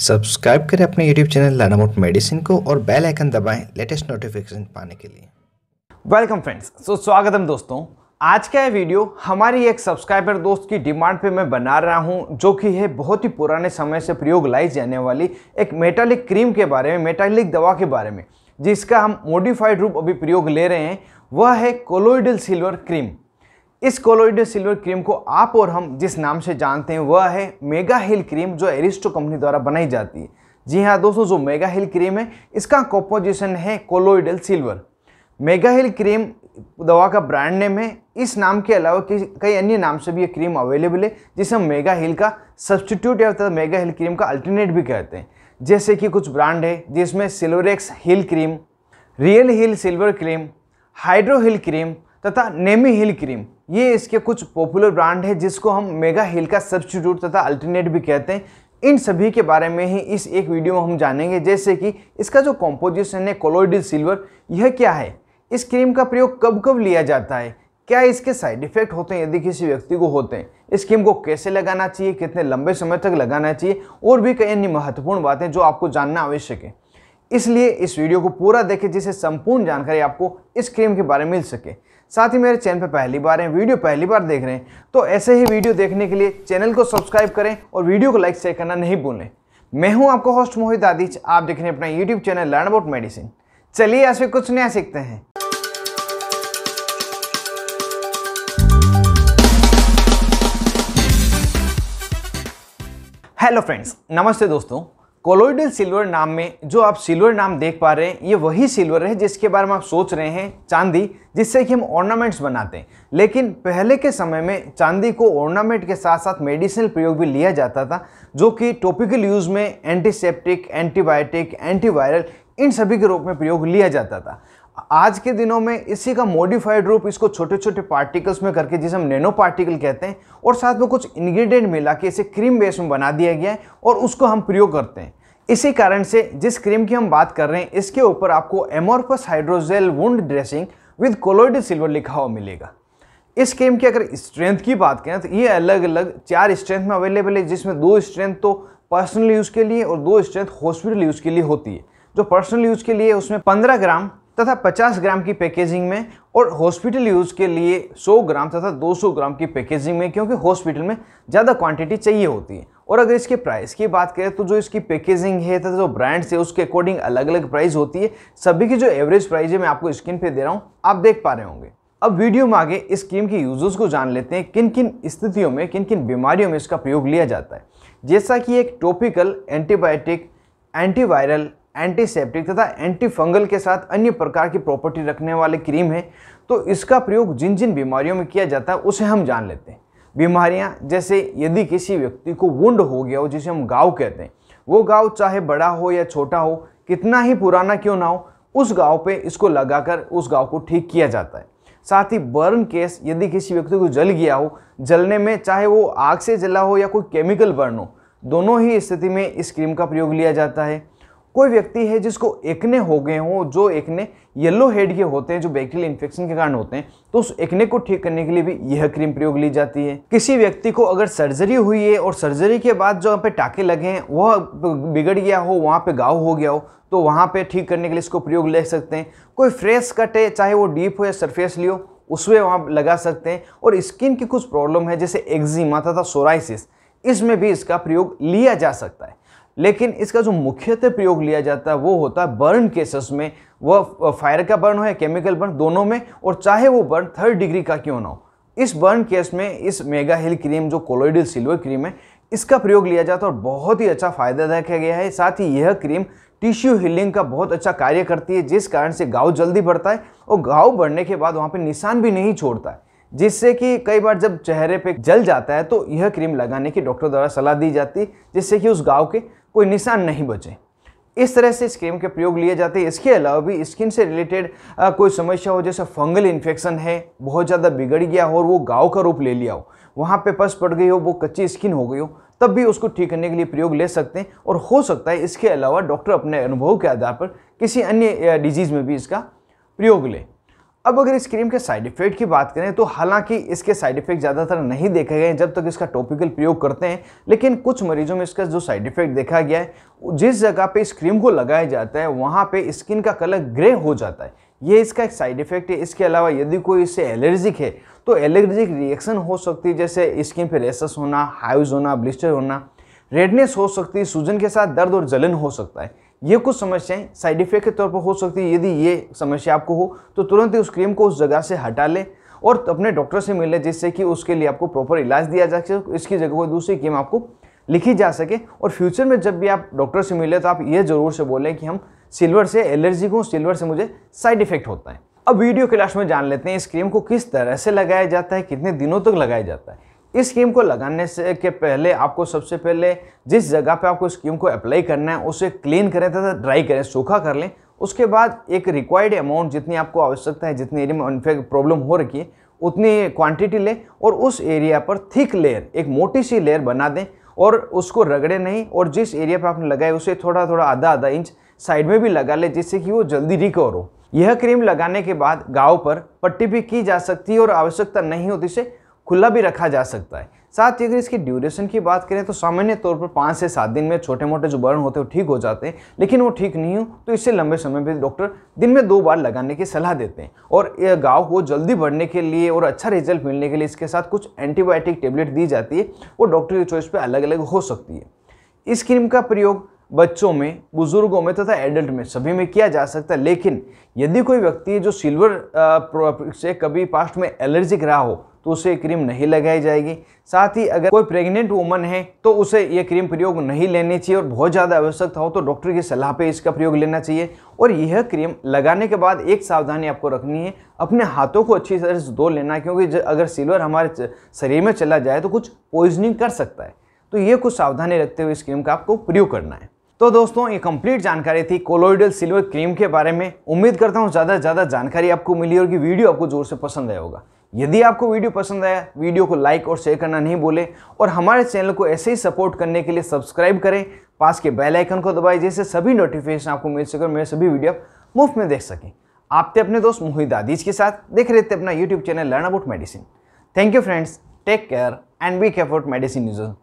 subscribe करें अपने YouTube channel लानामोट medicine को और बेल आइकन दबाएं लेटेस्ट नोटिफिकेशन पाने के लिए वेलकम फ्रेंड्स सो स्वागतम दोस्तों आज का ये वीडियो हमारी एक सब्सक्राइबर दोस्त की डिमांड पे मैं बना रहा हूँ जो कि है बहुत ही पुराने समय से प्रयोग लाई जाने वाली एक मेटालिक क्रीम के बारे में मेटालिक दवा के बारे में जिसका हम मॉडिफाइड रूप अभी प्रयोग ले रहे हैं वह है कोलोइडल सिल्वर क्रीम इस कोलोइडल सिल्वर क्रीम को आप और हम जिस नाम से जानते हैं वह है मेगा हिल क्रीम जो एरिस्टो कंपनी द्वारा बनाई जाती है जी हाँ दोस्तों जो मेगा हिल क्रीम है इसका कॉम्पोजिशन है colloidal silver Mega Heal cream दवा का ब्रांड नेम है इस नाम के अलावा कई अन्य नाम से भी ये क्रीम अवेलेबल है जिसे हम मेगा हिल का सब्सटीट्यूट या अर्थात मेगा हिल क्रीम का अल्टरनेट भी कहते हैं जैसे कि कुछ ब्रांड है जिसमें Silverex Heal cream Real Heal silver cream Hydro Heal cream तथा नेमी हिल क्रीम ये इसके कुछ पॉपुलर ब्रांड है जिसको हम मेगा हिल का सब्सिट्यूट तथा अल्टरनेट भी कहते हैं इन सभी के बारे में ही इस एक वीडियो में हम जानेंगे जैसे कि इसका जो कॉम्पोजिशन है कोलोइडल सिल्वर यह क्या है इस क्रीम का प्रयोग कब कब लिया जाता है क्या इसके साइड इफेक्ट होते हैं यदि किसी व्यक्ति को होते हैं इस क्रीम को कैसे लगाना चाहिए कितने लंबे समय तक लगाना चाहिए और भी कई अन्य महत्वपूर्ण बातें जो आपको जानना आवश्यक है इसलिए इस वीडियो को पूरा देखें जिससे संपूर्ण जानकारी आपको इस क्रीम के बारे में मिल सके साथ ही मेरे चैनल पर पहली बार हैं वीडियो पहली बार देख रहे हैं तो ऐसे ही वीडियो देखने के लिए चैनल को सब्सक्राइब करें और वीडियो को लाइक शेयर करना नहीं भूलें मैं हूं आपका होस्ट मोहित आदिच आप देख रहे हैं अपना YouTube channel Learn About Medicine चलिए ऐसे कुछ नया सीखते हैं हेलो फ्रेंड्स नमस्ते दोस्तों कोलोइडल सिल्वर नाम में जो आप सिल्वर नाम देख पा रहे हैं ये वही सिल्वर है जिसके बारे में आप सोच रहे हैं चांदी जिससे कि हम ऑर्नामेंट्स बनाते हैं लेकिन पहले के समय में चांदी को ऑर्नामेंट के साथ साथ मेडिसिनल प्रयोग भी लिया जाता था जो कि टॉपिकल यूज़ में एंटीसेप्टिक एंटीबायोटिक एंटीवायरल इन सभी के रूप में प्रयोग लिया जाता था आज के दिनों में इसी का मॉडिफाइड रूप इसको छोटे छोटे पार्टिकल्स में करके जिसे हम नैनो पार्टिकल कहते हैं और साथ में कुछ इंग्रेडिएंट मिला के इसे क्रीम बेस में बना दिया गया है और उसको हम प्रयोग करते हैं इसी कारण से जिस क्रीम की हम बात कर रहे हैं इसके ऊपर आपको amorphous hydrogel wound dressing with colloid silver लिखा हुआ मिलेगा इस क्रीम की अगर स्ट्रेंथ की बात करें तो ये अलग अलग चार स्ट्रेंथ में अवेलेबल है जिसमें दो स्ट्रेंथ तो पर्सनल यूज़ के लिए और दो स्ट्रेंथ हॉस्पिटल यूज़ के लिए होती है जो पर्सनल यूज़ के लिए उसमें 15 ग्राम तथा 50 ग्राम की पैकेजिंग में और हॉस्पिटल यूज़ के लिए 100 ग्राम तथा 200 ग्राम की पैकेजिंग में क्योंकि हॉस्पिटल में ज़्यादा क्वांटिटी चाहिए होती है और अगर इसके प्राइस की बात करें तो जो इसकी पैकेजिंग है तथा जो ब्रांड्स है उसके अकॉर्डिंग अलग अलग प्राइस होती है सभी की जो एवरेज प्राइस है मैं आपको स्क्रीन पे दे रहा हूँ आप देख पा रहे होंगे अब वीडियो में आगे इस स्कीम के यूजर्स को जान लेते हैं किन किन स्थितियों में किन किन बीमारियों में इसका प्रयोग लिया जाता है जैसा कि एक टॉपिकल एंटीबायोटिक एंटीवायरल एंटीसेप्टिक तथा एंटी फंगल के साथ अन्य प्रकार की प्रॉपर्टी रखने वाले क्रीम है तो इसका प्रयोग जिन जिन बीमारियों में किया जाता है उसे हम जान लेते हैं बीमारियाँ जैसे यदि किसी व्यक्ति को वुंड हो गया हो जिसे हम गाँव कहते हैं वो गाँव चाहे बड़ा हो या छोटा हो कितना ही पुराना क्यों ना हो उस गाँव पर इसको लगाकर उस गाँव को ठीक किया जाता है साथ ही बर्न केस यदि किसी व्यक्ति को जल गया हो जलने में चाहे वो आग से जला हो या कोई केमिकल बर्न हो दोनों ही स्थिति में इस क्रीम का प्रयोग लिया जाता है कोई व्यक्ति है जिसको एकने हो गए हों जो एकने येलो हेड के होते हैं जो बैक्टीरियल इन्फेक्शन के कारण होते हैं तो उस एकने को ठीक करने के लिए भी यह क्रीम प्रयोग ली जाती है किसी व्यक्ति को अगर सर्जरी हुई है और सर्जरी के बाद जो वहाँ पे टाके लगे हैं वह बिगड़ गया हो वहाँ पे गाव हो गया हो तो वहाँ पर ठीक करने के लिए इसको प्रयोग ले सकते हैं कोई फ्रेश कट है चाहे वो डीप हो या सरफेस लियो उसमें वहाँ लगा सकते हैं और स्किन की कुछ प्रॉब्लम है जैसे एक्जिमा तथा सोराइसिस इसमें भी इसका प्रयोग लिया जा सकता है लेकिन इसका जो मुख्यतः प्रयोग लिया जाता है वो होता है बर्न केसेस में वह फायर का बर्न हो या केमिकल बर्न दोनों में और चाहे वो बर्न थर्ड डिग्री का क्यों ना हो इस बर्न केस में इस मेगा हिल क्रीम जो कोलोइडल सिल्वर क्रीम है इसका प्रयोग लिया जाता है और बहुत ही अच्छा फायदेदायक गया है साथ ही यह क्रीम टिश्यू हीलिंग का बहुत अच्छा कार्य करती है जिस कारण से घाव जल्दी बढ़ता है और घाव बढ़ने के बाद वहाँ पर निशान भी नहीं छोड़ता है जिससे कि कई बार जब चेहरे पे जल जाता है तो यह क्रीम लगाने की डॉक्टर द्वारा सलाह दी जाती है जिससे कि उस गाँव के कोई निशान नहीं बचे इस तरह से इस क्रीम के प्रयोग लिए जाते हैं इसके अलावा भी स्किन से रिलेटेड कोई समस्या हो जैसे फंगल इन्फेक्शन है बहुत ज़्यादा बिगड़ गया हो और वो गाँव का रूप ले लिया हो वहाँ पे पस पड़ गई हो वो कच्ची स्किन हो गई हो तब भी उसको ठीक करने के लिए प्रयोग ले सकते हैं और हो सकता है इसके अलावा डॉक्टर अपने अनुभव के आधार पर किसी अन्य डिजीज़ में भी इसका प्रयोग लें अब अगर इस क्रीम के साइड इफेक्ट की बात करें तो हालांकि इसके साइड इफेक्ट ज़्यादातर नहीं देखे गए हैं जब तक इसका टॉपिकल प्रयोग करते हैं लेकिन कुछ मरीजों में इसका जो साइड इफेक्ट देखा गया है जिस जगह पे इस क्रीम को लगाया जाता है वहाँ पे स्किन का कलर ग्रे हो जाता है ये इसका एक साइड इफेक्ट है इसके अलावा यदि कोई इससे एलर्जिक है तो एलर्जिक रिएक्शन हो सकती है जैसे स्किन पर रेसस होना हाइज होना ब्लिस्टर होना रेडनेस हो सकती है सूजन के साथ दर्द और जलन हो सकता है ये कुछ समस्याएं साइड इफेक्ट के तौर पर हो सकती है यदि ये समस्या आपको हो तो तुरंत ही उस क्रीम को उस जगह से हटा लें और अपने डॉक्टर से मिलें जिससे कि उसके लिए आपको प्रॉपर इलाज दिया जा सके इसकी जगह कोई दूसरी क्रीम आपको लिखी जा सके और फ्यूचर में जब भी आप डॉक्टर से मिले तो आप ये ज़रूर से बोलें कि हम सिल्वर से एलर्जी को सिल्वर से मुझे साइड इफेक्ट होता है अब वीडियो क्लास में जान लेते हैं इस क्रीम को किस तरह से लगाया जाता है कितने दिनों तक लगाया जाता है इस स्कीम को लगाने से के पहले आपको सबसे पहले जिस जगह पे आपको स्कीम को अप्लाई करना है उसे क्लीन करें तथा ड्राई करें सूखा कर लें उसके बाद एक रिक्वायर्ड अमाउंट जितनी आपको आवश्यकता है जितनी एरिया में इनफेक्ट प्रॉब्लम हो रखी है उतनी क्वांटिटी लें और उस एरिया पर थिक लेयर एक मोटी सी लेयर बना दें और उसको रगड़े नहीं और जिस एरिया पर आपने लगाए उसे थोड़ा थोड़ा आधा आधा इंच साइड में भी लगा लें जिससे कि वो जल्दी रिकवर हो यह क्रीम लगाने के बाद गाँव पर पट्टी भी की जा सकती है और आवश्यकता नहीं होती से खुला भी रखा जा सकता है साथ ही अगर इसकी ड्यूरेशन की बात करें तो सामान्य तौर पर पाँच से सात दिन में छोटे मोटे जो बर्न होते हैं वो ठीक हो जाते हैं लेकिन वो ठीक नहीं हो तो इससे लंबे समय पर डॉक्टर दिन में दो बार लगाने की सलाह देते हैं और यह गाँव को जल्दी बढ़ने के लिए और अच्छा रिजल्ट मिलने के लिए इसके साथ कुछ एंटीबायोटिक टेबलेट दी जाती है वो डॉक्टर की चॉइस पर अलग अलग हो सकती है इस क्रीम का प्रयोग बच्चों में बुजुर्गों में तथा एडल्ट में सभी में किया जा सकता है लेकिन यदि कोई व्यक्ति जो सिल्वर से कभी पास्ट में एलर्जिक रहा हो तो उसे क्रीम नहीं लगाई जाएगी साथ ही अगर कोई प्रेग्नेंट वुमन है तो उसे ये क्रीम प्रयोग नहीं लेनी चाहिए और बहुत ज़्यादा आवश्यकता हो तो डॉक्टर की सलाह पे इसका प्रयोग लेना चाहिए और यह क्रीम लगाने के बाद एक सावधानी आपको रखनी है अपने हाथों को अच्छी तरह से धो लेना क्योंकि अगर सिल्वर हमारे शरीर में चला जाए तो कुछ पॉइजनिंग कर सकता है तो ये कुछ सावधानी रखते हुए इस क्रीम का आपको प्रयोग करना है तो दोस्तों ये कंप्लीट जानकारी थी कोलोइडल सिल्वर क्रीम के बारे में उम्मीद करता हूँ ज़्यादा से ज़्यादा जानकारी आपको मिली होगी वीडियो आपको जोर से पसंद आया होगा यदि आपको वीडियो पसंद आया वीडियो को लाइक और शेयर करना नहीं भूलें और हमारे चैनल को ऐसे ही सपोर्ट करने के लिए सब्सक्राइब करें पास के बेल आइकन को दबाएं जिससे सभी नोटिफिकेशन आपको मिल सके और मेरे सभी वीडियो आप मुफ्त में देख सकें आप थे अपने दोस्त मोहित आदिज के साथ देख रहे थे अपना YouTube channel Learn About Medicine thank you friends take care and be care about medicine use